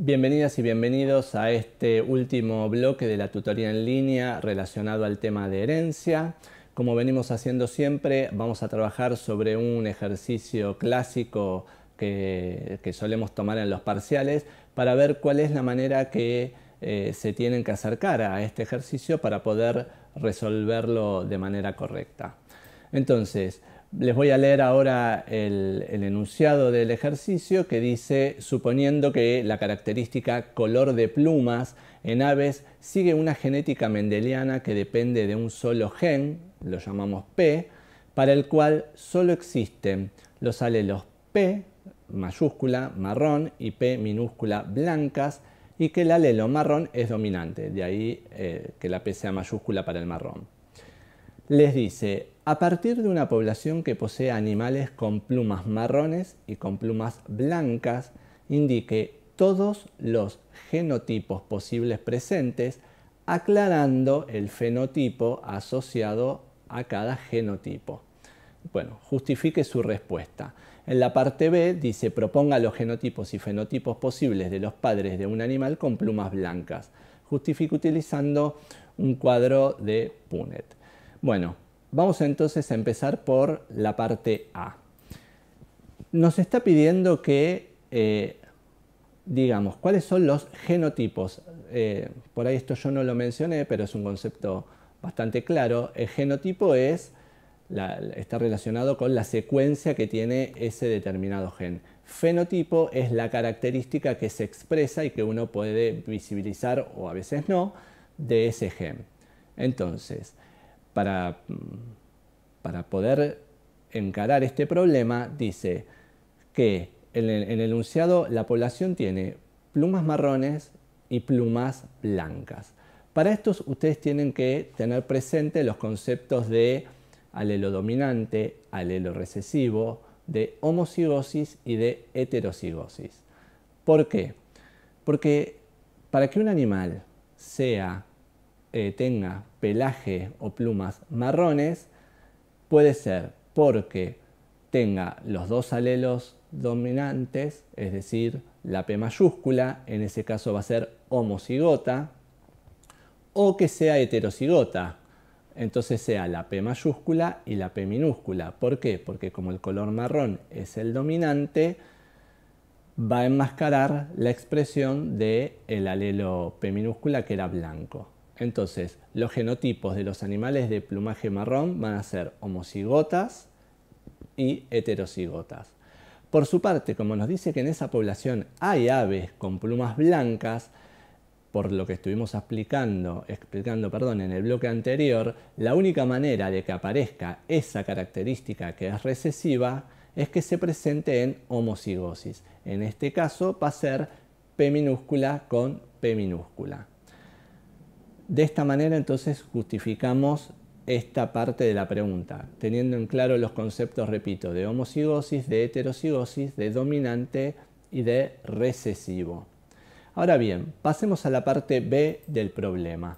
Bienvenidas y bienvenidos a este último bloque de la tutoría en línea relacionado al tema de herencia. Como venimos haciendo siempre, vamos a trabajar sobre un ejercicio clásico que, solemos tomar en los parciales para ver cuál es la manera que eh, se tienen que acercar a este ejercicio para poder resolverlo de manera correcta. Entonces, les voy a leer ahora el, enunciado del ejercicio que dice, suponiendo que la característica color de plumas en aves sigue una genética mendeliana que depende de un solo gen, lo llamamos P, para el cual solo existen los alelos P mayúscula marrón y P minúscula blancas y que el alelo marrón es dominante, de ahí eh, que la P sea mayúscula para el marrón. Les dice, a partir de una población que posee animales con plumas marrones y con plumas blancas, indique todos los genotipos posibles presentes, aclarando el fenotipo asociado a cada genotipo. Bueno, justifique su respuesta. En la parte B dice proponga los genotipos y fenotipos posibles de los padres de un animal con plumas blancas. Justifique utilizando un cuadro de Punnett. Bueno, Vamos entonces a empezar por la parte A. Nos está pidiendo que eh, digamos cuáles son los genotipos. Eh, por ahí esto yo no lo mencioné, pero es un concepto bastante claro. El genotipo es está relacionado con la secuencia que tiene ese determinado gen. Fenotipo es la característica que se expresa y que uno puede visibilizar o a veces no de ese gen. Entonces, para, poder encarar este problema, dice que en el, enunciado la población tiene plumas marrones y plumas blancas. Para estos ustedes tienen que tener presente los conceptos de alelo dominante, alelo recesivo, de homocigosis y de heterocigosis. ¿Por qué? Porque para que un animal sea eh, tenga pelaje o plumas marrones puede ser porque tenga los dos alelos dominantes, es decir, la P mayúscula, en ese caso va a ser homocigota, o que sea heterocigota, entonces sea la P mayúscula y la P minúscula. ¿Por qué? Porque como el color marrón es el dominante, va a enmascarar la expresión del el alelo P minúscula que era blanco. Entonces, los genotipos de los animales de plumaje marrón van a ser homocigotas y heterocigotas. Por su parte, como nos dice que en esa población hay aves con plumas blancas, por lo que estuvimos explicando, explicando perdón, en el bloque anterior, la única manera de que aparezca esa característica que es recesiva es que se presente en homocigosis. En este caso va a ser P minúscula con P minúscula. De esta manera entonces justificamos esta parte de la pregunta, teniendo en claro los conceptos, repito, de homocigosis, de heterocigosis, de dominante y de recesivo. Ahora bien, pasemos a la parte B del problema.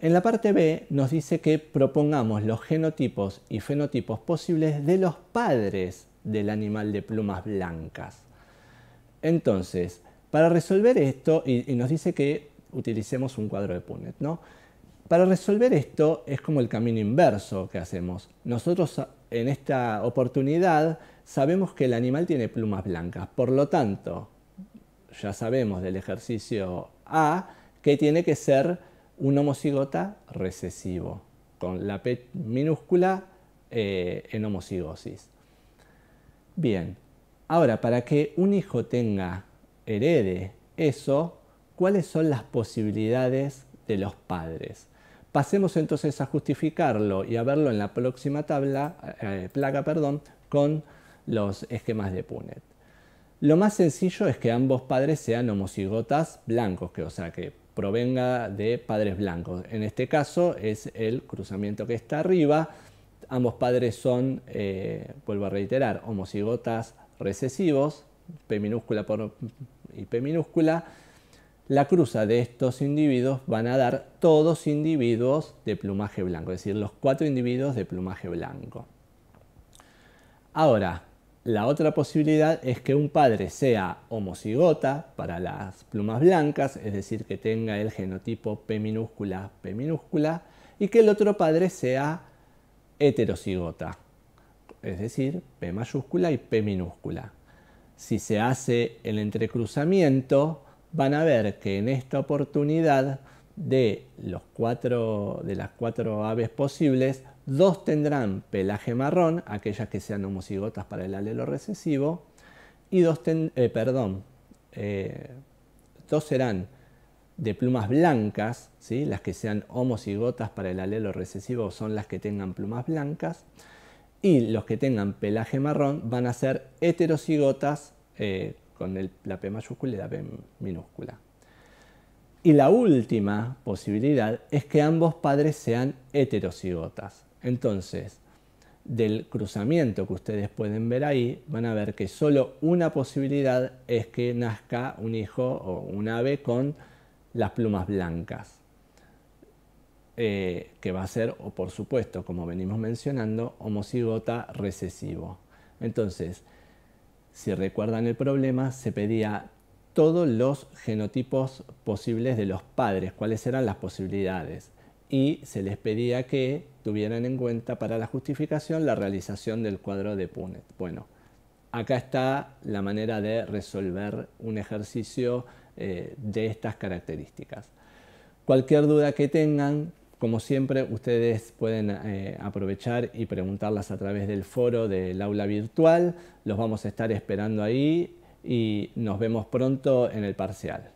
En la parte B nos dice que propongamos los genotipos y fenotipos posibles de los padres del animal de plumas blancas. Entonces, para resolver esto, y, nos dice que utilicemos un cuadro de Punnett. ¿no? Para resolver esto es como el camino inverso que hacemos. Nosotros ah, en esta oportunidad sabemos que el animal tiene plumas blancas, por lo tanto, ya sabemos del ejercicio A que tiene que ser un homocigota recesivo, con la P minúscula eh, en homocigosis. Bien, ahora para que un hijo tenga, herede eso, cuáles son las posibilidades de los padres. Pasemos entonces a justificarlo y a verlo en la próxima tabla, eh, placa perdón, con los esquemas de Punet. Lo más sencillo es que ambos padres sean homocigotas blancos, que, o sea, que provenga de padres blancos. En este caso es el cruzamiento que está arriba. Ambos padres son, eh, vuelvo a reiterar, homocigotas recesivos, P minúscula por, y P minúscula la cruza de estos individuos van a dar todos individuos de plumaje blanco, es decir, los cuatro individuos de plumaje blanco. Ahora, la otra posibilidad es que un padre sea homocigota para las plumas blancas, es decir, que tenga el genotipo P minúscula, P minúscula, y que el otro padre sea heterocigota, es decir, P mayúscula y P minúscula. Si se hace el entrecruzamiento, van a ver que en esta oportunidad de, los cuatro, de las cuatro aves posibles, dos tendrán pelaje marrón, aquellas que sean homocigotas para el alelo recesivo, y dos, eh, perdón, eh, dos serán de plumas blancas, ¿sí? las que sean homocigotas para el alelo recesivo son las que tengan plumas blancas, y los que tengan pelaje marrón van a ser heterocigotas eh, con la P mayúscula y la P minúscula. Y la última posibilidad es que ambos padres sean heterocigotas. Entonces, del cruzamiento que ustedes pueden ver ahí, van a ver que solo una posibilidad es que nazca un hijo o un ave con las plumas blancas. Eh, que va a ser, o por supuesto, como venimos mencionando, homocigota recesivo. Entonces, si recuerdan el problema, se pedía todos los genotipos posibles de los padres, cuáles eran las posibilidades, y se les pedía que tuvieran en cuenta para la justificación la realización del cuadro de Punnett. Bueno, acá está la manera de resolver un ejercicio eh, de estas características. Cualquier duda que tengan, como siempre, ustedes pueden eh, aprovechar y preguntarlas a través del foro del aula virtual. Los vamos a estar esperando ahí y nos vemos pronto en el parcial.